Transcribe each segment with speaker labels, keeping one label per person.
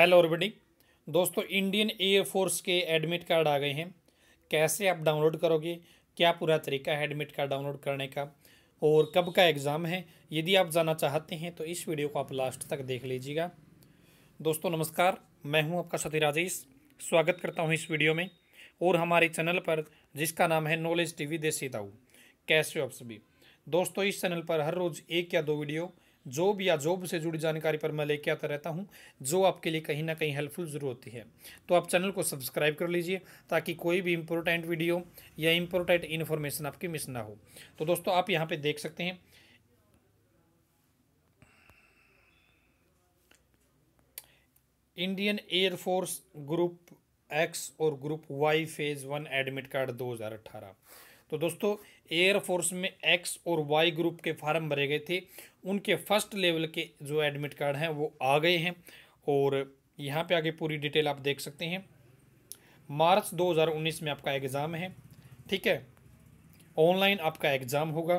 Speaker 1: hello orbiting दोस्तों Indian air force के admit card आ गए हैं कैसे आप डाउनलोड करोगे क्या पूरा तरीका है एडमिट कार्ड डाउनलोड करने का और कब का एग्ज़ाम है यदि आप जाना चाहते हैं तो इस वीडियो को आप लास्ट तक देख लीजिएगा दोस्तों नमस्कार मैं हूं आपका सती राजेश स्वागत करता हूं इस वीडियो में और हमारे चैनल पर जिसका नाम है नॉलेज टी वी देसी कैसे हो आप सभी दोस्तों इस चैनल पर हर रोज़ एक या दो वीडियो जॉब या जॉब से जुड़ी जानकारी पर मैं लेके आता रहता हूँ जो आपके लिए कहीं ना कहीं हेल्पफुल ज़रूर होती है तो आप चैनल को सब्सक्राइब कर लीजिए ताकि कोई भी इम्पोर्टेंट वीडियो या इम्पोर्टेंट इन्फॉर्मेशन आपकी मिस ना हो तो दोस्तों आप यहाँ पर देख सकते हैं इंडियन एयरफोर्स ग्रुप एक्स और group Y phase one admit card 2018 तो दोस्तों एयरफोर्स में एक्स और वाई ग्रुप के फार्म भरे गए थे उनके फर्स्ट लेवल के जो एडमिट कार्ड हैं वो आ गए हैं और यहाँ पे आगे पूरी डिटेल आप देख सकते हैं मार्च 2019 में आपका एग्ज़ाम है ठीक है ऑनलाइन आपका एग्ज़ाम होगा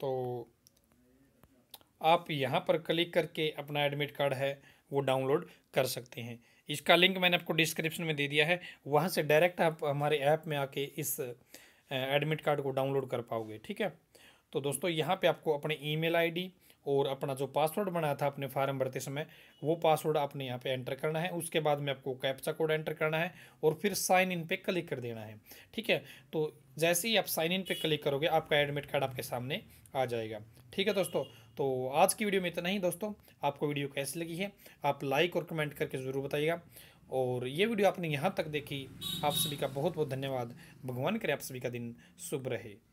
Speaker 1: तो आप यहाँ पर क्लिक करके अपना एडमिट कार्ड है वो डाउनलोड कर सकते हैं इसका लिंक मैंने आपको डिस्क्रिप्शन में दे दिया है वहाँ से डायरेक्ट आप हमारे ऐप में आके इस एडमिट कार्ड को डाउनलोड कर पाओगे ठीक है तो दोस्तों यहाँ पे आपको अपने ईमेल आईडी और अपना जो पासवर्ड बनाया था अपने फार्म भरते समय वो पासवर्ड आपने यहाँ पे एंटर करना है उसके बाद में आपको कैप्चा कोड एंटर करना है और फिर साइन इन पे क्लिक कर देना है ठीक है तो जैसे ही आप साइन इन पे क्लिक करोगे आपका एडमिट कार्ड आपके सामने आ जाएगा ठीक है दोस्तों तो आज की वीडियो में इतना ही दोस्तों आपको वीडियो कैसी लगी है आप लाइक और कमेंट करके ज़रूर बताइएगा और ये वीडियो आपने यहाँ तक देखी आप सभी का बहुत बहुत धन्यवाद भगवान करे आप सभी का दिन शुभ रहे